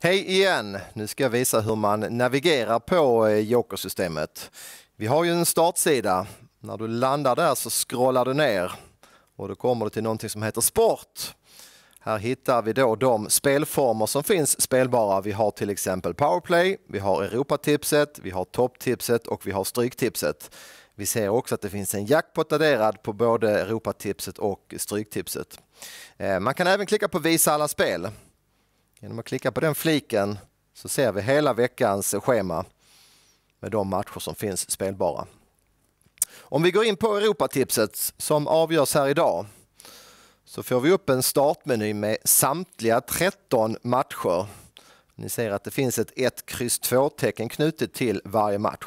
Hej igen! Nu ska jag visa hur man navigerar på eh, Joker-systemet. Vi har ju en startsida. När du landar där så scrollar du ner och då kommer du till någonting som heter Sport. Här hittar vi då de spelformer som finns spelbara. Vi har till exempel Powerplay, vi har Europatipset, vi har Topptipset och vi har Stryktipset. Vi ser också att det finns en jackpot adderad på både Europatipset och Stryktipset. Eh, man kan även klicka på Visa alla spel. Genom att klicka på den fliken så ser vi hela veckans schema med de matcher som finns spelbara. Om vi går in på Europatipset som avgörs här idag så får vi upp en startmeny med samtliga 13 matcher. Ni ser att det finns ett 1, kryss 2 tecken knutet till varje match.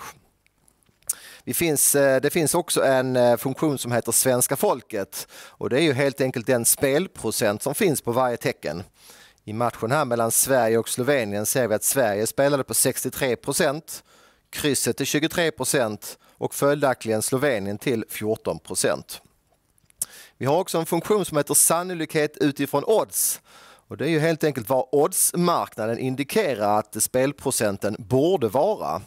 Det finns, eh, det finns också en eh, funktion som heter Svenska folket och det är ju helt enkelt den spelprocent som finns på varje tecken. I matchen här mellan Sverige och Slovenien ser vi att Sverige spelade på 63 procent, krysset till 23 procent och följaktligen Slovenien till 14 procent. Vi har också en funktion som heter sannolikhet utifrån odds. Och det är ju helt enkelt vad oddsmarknaden indikerar att spelprocenten borde vara.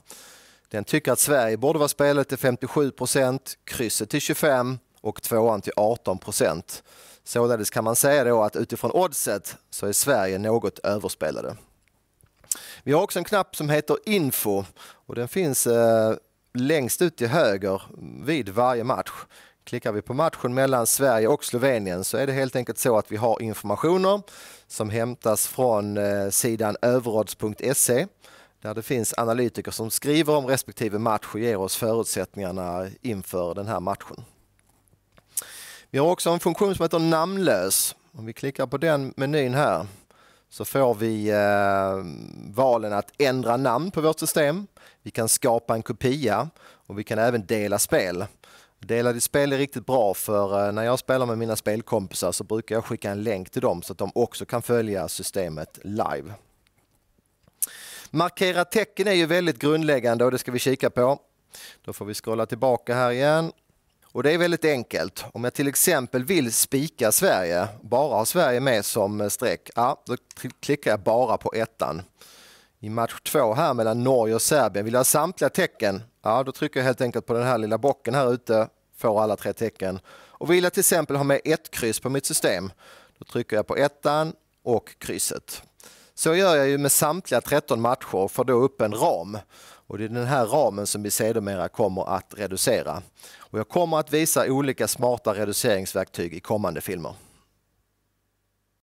Den tycker att Sverige borde vara spelet till 57 procent, krysset till 25 och tvåan till 18 procent. Således kan man säga då att utifrån oddset så är Sverige något överspelade. Vi har också en knapp som heter Info och den finns eh, längst ut till höger vid varje match. Klickar vi på matchen mellan Sverige och Slovenien så är det helt enkelt så att vi har informationer som hämtas från eh, sidan överodds.se där det finns analytiker som skriver om respektive match och ger oss förutsättningarna inför den här matchen. Vi har också en funktion som heter namnlös. Om vi klickar på den menyn här så får vi eh, valen att ändra namn på vårt system. Vi kan skapa en kopia och vi kan även dela spel. Dela ditt spel är riktigt bra för eh, när jag spelar med mina spelkompisar så brukar jag skicka en länk till dem så att de också kan följa systemet live. Markera tecken är ju väldigt grundläggande och det ska vi kika på. Då får vi scrolla tillbaka här igen och det är väldigt enkelt. Om jag till exempel vill spika Sverige, bara ha Sverige med som eh, streck, ja, då klickar jag bara på ettan. I match två här mellan Norge och Serbien, vill jag ha samtliga tecken, ja då trycker jag helt enkelt på den här lilla bocken här ute, får alla tre tecken. Och vill jag till exempel ha med ett kryss på mitt system, då trycker jag på ettan och krysset. Så gör jag ju med samtliga 13 matcher och får då upp en ram. Och det är den här ramen som vi sedermera kommer att reducera. Och jag kommer att visa olika smarta reduceringsverktyg i kommande filmer.